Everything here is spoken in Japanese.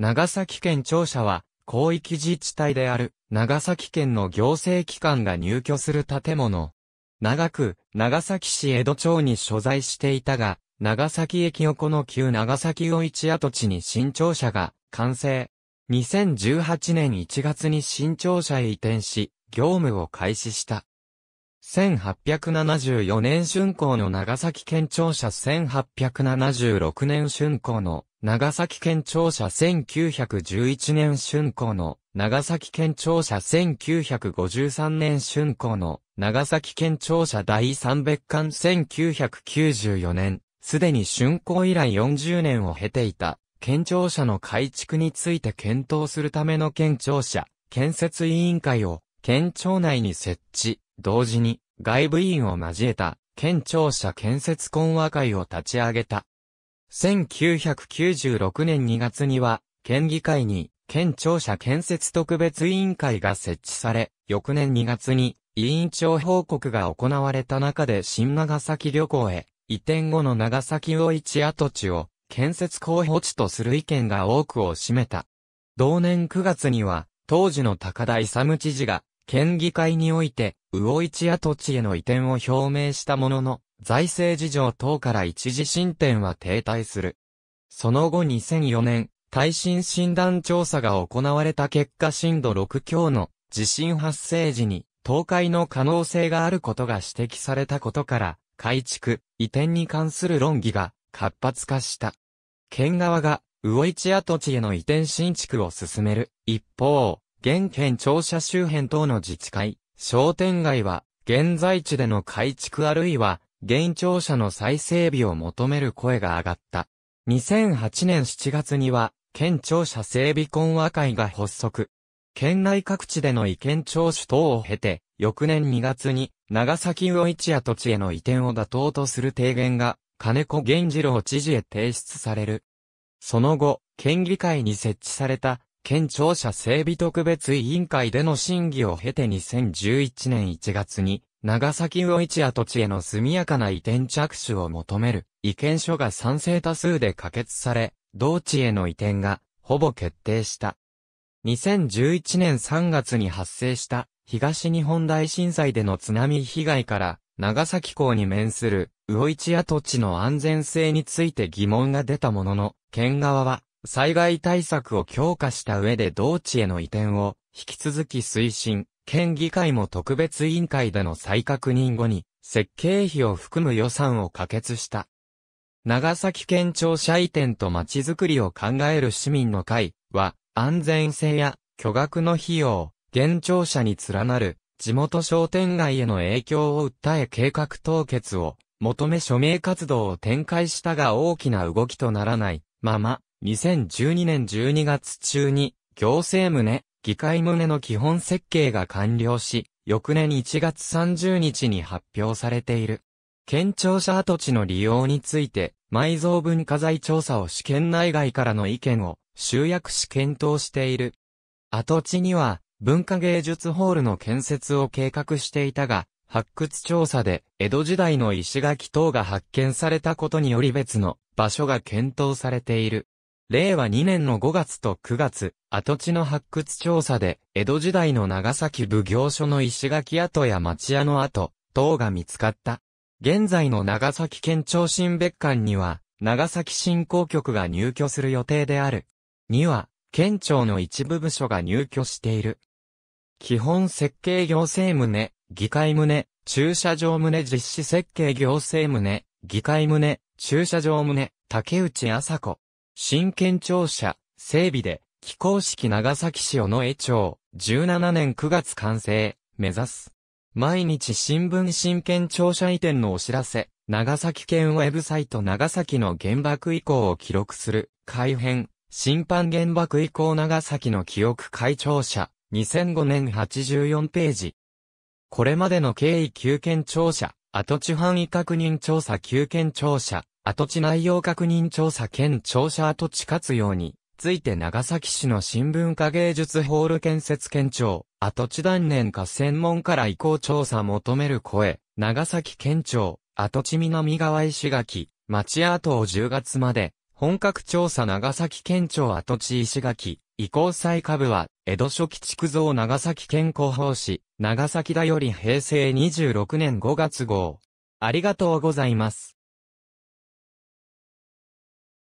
長崎県庁舎は、広域自治体である、長崎県の行政機関が入居する建物。長く、長崎市江戸町に所在していたが、長崎駅横の旧長崎魚市跡地に新庁舎が完成。2018年1月に新庁舎へ移転し、業務を開始した。1874年春光の長崎県庁舎1876年春光の長崎県庁舎1911年春光の長崎県庁舎1953年春光の長崎県庁舎第3別館1994年すでに竣工以来40年を経ていた県庁舎の改築について検討するための県庁舎建設委員会を県庁内に設置同時に外部委員を交えた県庁舎建設懇話会を立ち上げた。1996年2月には県議会に県庁舎建設特別委員会が設置され、翌年2月に委員長報告が行われた中で新長崎旅行へ移転後の長崎魚市跡地を建設候補地とする意見が多くを占めた。同年9月には、当時の高田勇知事が、県議会において、魚市や土地への移転を表明したものの、財政事情等から一時進展は停滞する。その後2004年、耐震診断調査が行われた結果震度6強の地震発生時に倒壊の可能性があることが指摘されたことから、改築、移転に関する論議が活発化した。県側が魚市跡地への移転新築を進める。一方、現県庁舎周辺等の自治会、商店街は、現在地での改築あるいは、現庁舎の再整備を求める声が上がった。2008年7月には、県庁舎整備懇話会が発足。県内各地での意見聴取等を経て、翌年2月に、長崎魚市土地への移転を妥当とする提言が、金子源次郎知事へ提出される。その後、県議会に設置された県庁舎整備特別委員会での審議を経て2011年1月に、長崎魚市跡地への速やかな移転着手を求める意見書が賛成多数で可決され、同地への移転がほぼ決定した。2011年3月に発生した東日本大震災での津波被害から長崎港に面する魚市跡地の安全性について疑問が出たものの、県側は災害対策を強化した上で同地への移転を引き続き推進、県議会も特別委員会での再確認後に設計費を含む予算を可決した。長崎県庁舎移転と街づくりを考える市民の会は安全性や巨額の費用、現庁舎に連なる地元商店街への影響を訴え計画凍結を求め署名活動を展開したが大きな動きとならないまま2012年12月中に、行政棟、議会棟の基本設計が完了し、翌年1月30日に発表されている。県庁舎跡地の利用について、埋蔵文化財調査を試験内外からの意見を集約し検討している。跡地には、文化芸術ホールの建設を計画していたが、発掘調査で江戸時代の石垣等が発見されたことにより別の場所が検討されている。令和2年の5月と9月、跡地の発掘調査で、江戸時代の長崎奉行所の石垣跡や町屋の跡、等が見つかった。現在の長崎県庁新別館には、長崎振興局が入居する予定である。には、県庁の一部部署が入居している。基本設計行政棟、議会棟、駐車場棟実施設計行政棟、議会棟、駐車場棟、竹内麻子。新県庁舎、整備で、非公式長崎市尾上町、17年9月完成、目指す。毎日新聞新県庁舎移転のお知らせ、長崎県ウェブサイト長崎の原爆移行を記録する、改編、審判原爆移行。長崎の記憶会庁舎、2005年84ページ。これまでの経緯9県庁舎、跡地範囲確認調査9県庁舎、跡地内容確認調査兼庁舎跡地活用に、ついて長崎市の新聞化芸術ホール建設県庁、跡地断念化専門から移行調査求める声、長崎県庁、跡地南側石垣、町跡を10月まで、本格調査長崎県庁跡地石垣、移行再下部は、江戸初期築造長崎県広報誌、長崎だより平成26年5月号。ありがとうございます。